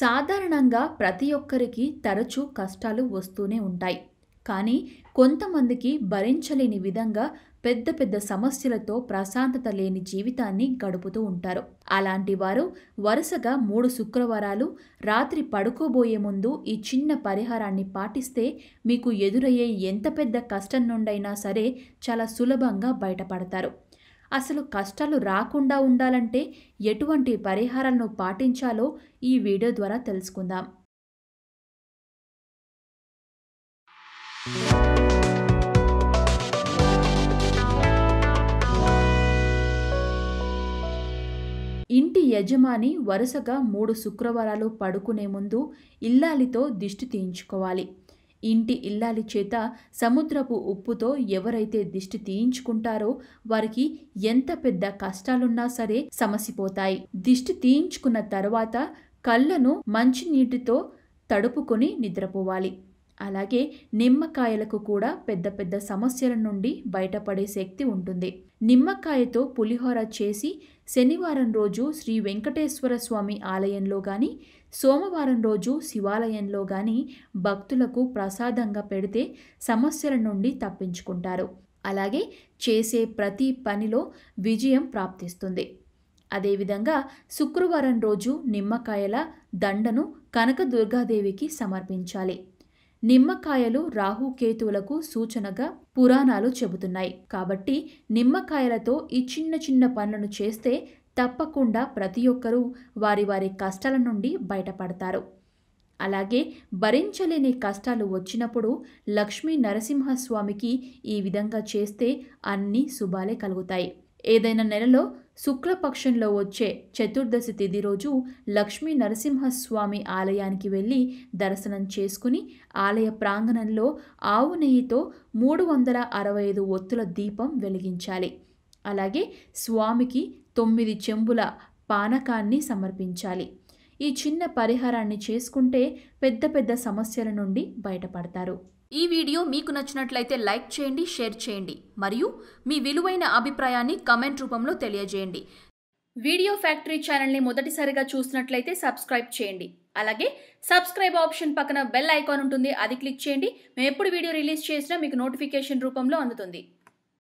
సాధారణంగా ప్రతి ఒక్కరికి తరచూ కష్టాలు వస్తూనే ఉంటాయి కానీ కొంతమందికి భరించలేని విధంగా పెద్ద పెద్ద సమస్యలతో ప్రశాంతత లేని జీవితాన్ని గడుపుతూ ఉంటారు అలాంటి వారు వరుసగా మూడు శుక్రవారాలు రాత్రి పడుకోబోయే ముందు ఈ చిన్న పరిహారాన్ని పాటిస్తే మీకు ఎదురయ్యే ఎంత పెద్ద కష్టం నుండైనా సరే చాలా సులభంగా బయటపడతారు అసలు కష్టాలు రాకుండా ఉండాలంటే ఎటువంటి పరిహారాలను పాటించాలో ఈ వీడియో ద్వారా తెలుసుకుందాం ఇంటి యజమాని వరుసగా మూడు శుక్రవారాలు పడుకునే ముందు ఇల్లాలితో దిష్టి తీయించుకోవాలి ఇంటి ఇల్లాలి చేత సముద్రపు ఉప్పుతో ఎవరైతే దిష్టి తీయించుకుంటారో వారికి ఎంత పెద్ద కష్టాలున్నా సరే సమసిపోతాయి దిష్టి తీయించుకున్న తర్వాత కళ్ళను మంచినీటితో తడుపుకొని నిద్రపోవాలి అలాగే నిమ్మకాయలకు కూడా పెద్ద పెద్ద సమస్యల నుండి బయటపడే శక్తి ఉంటుంది నిమ్మకాయతో పులిహోర చేసి శనివారం రోజు శ్రీ వెంకటేశ్వర స్వామి ఆలయంలో కానీ సోమవారం రోజు శివాలయంలో కానీ భక్తులకు ప్రసాదంగా పెడితే సమస్యల నుండి తప్పించుకుంటారు అలాగే చేసే ప్రతి పనిలో విజయం ప్రాప్తిస్తుంది అదేవిధంగా శుక్రవారం రోజు నిమ్మకాయల దండను కనకదుర్గాదేవికి సమర్పించాలి నిమ్మకాయలు రాహుకేతువులకు సూచనగా పురాణాలు చెబుతున్నాయి కాబట్టి నిమ్మకాయలతో ఈ చిన్న చిన్న పనులను చేస్తే తప్పకుండా ప్రతి ఒక్కరూ వారి వారి కష్టాల నుండి బయటపడతారు అలాగే భరించలేని కష్టాలు వచ్చినప్పుడు లక్ష్మీ నరసింహస్వామికి ఈ విధంగా చేస్తే అన్ని శుభాలే కలుగుతాయి ఏదైనా నెలలో శుక్లపక్షంలో వచ్చే చతుర్దశి తిథి రోజు లక్ష్మీ నరసింహస్వామి ఆలయానికి వెళ్ళి దర్శనం చేసుకుని ఆలయ ప్రాంగణంలో ఆవు నెయ్యితో మూడు వందల అరవై ఐదు ఒత్తుల దీపం వెలిగించాలి అలాగే స్వామికి తొమ్మిది చెంబుల పానకాన్ని సమర్పించాలి ఈ చిన్న పరిహారాన్ని చేసుకుంటే పెద్ద పెద్ద సమస్యల నుండి బయటపడతారు ఈ వీడియో మీకు నచ్చినట్లయితే లైక్ చేయండి షేర్ చేయండి మరియు మీ విలువైన అభిప్రాయాన్ని కమెంట్ రూపంలో తెలియజేయండి వీడియో ఫ్యాక్టరీ ఛానల్ని మొదటిసారిగా చూసినట్లయితే సబ్స్క్రైబ్ చేయండి అలాగే సబ్స్క్రైబ్ ఆప్షన్ పక్కన బెల్ ఐకాన్ ఉంటుంది అది క్లిక్ చేయండి మేము ఎప్పుడు వీడియో రిలీజ్ చేసినా మీకు నోటిఫికేషన్ రూపంలో అందుతుంది